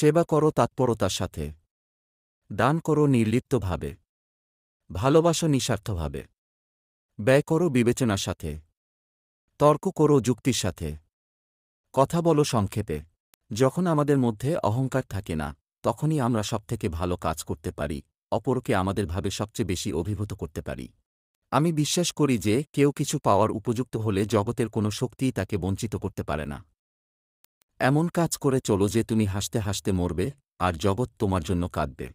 সেবা করো তৎপরতার সাথে দান করো নির্লিপ্তভাবে ভালোবাসো নিঃস্বার্থভাবে ব্যয় করো বিবেচনার সাথে তর্ক করো যুক্তির সাথে কথা বলো সংক্ষেপে যখন আমাদের মধ্যে অহংকার থাকে না তখনই আমরা সবথেকে ভালো কাজ করতে পারি অপরকে আমাদের ভাবে সবচেয়ে বেশি অভিভূত করতে পারি আমি বিশ্বাস করি যে কেউ কিছু পাওয়ার উপযুক্ত হলে জগতের কোনো শক্তিই তাকে বঞ্চিত করতে পারে না এমন কাজ করে চলো যে তুমি হাসতে হাসতে মরবে আর জগৎ তোমার জন্য কাঁদবে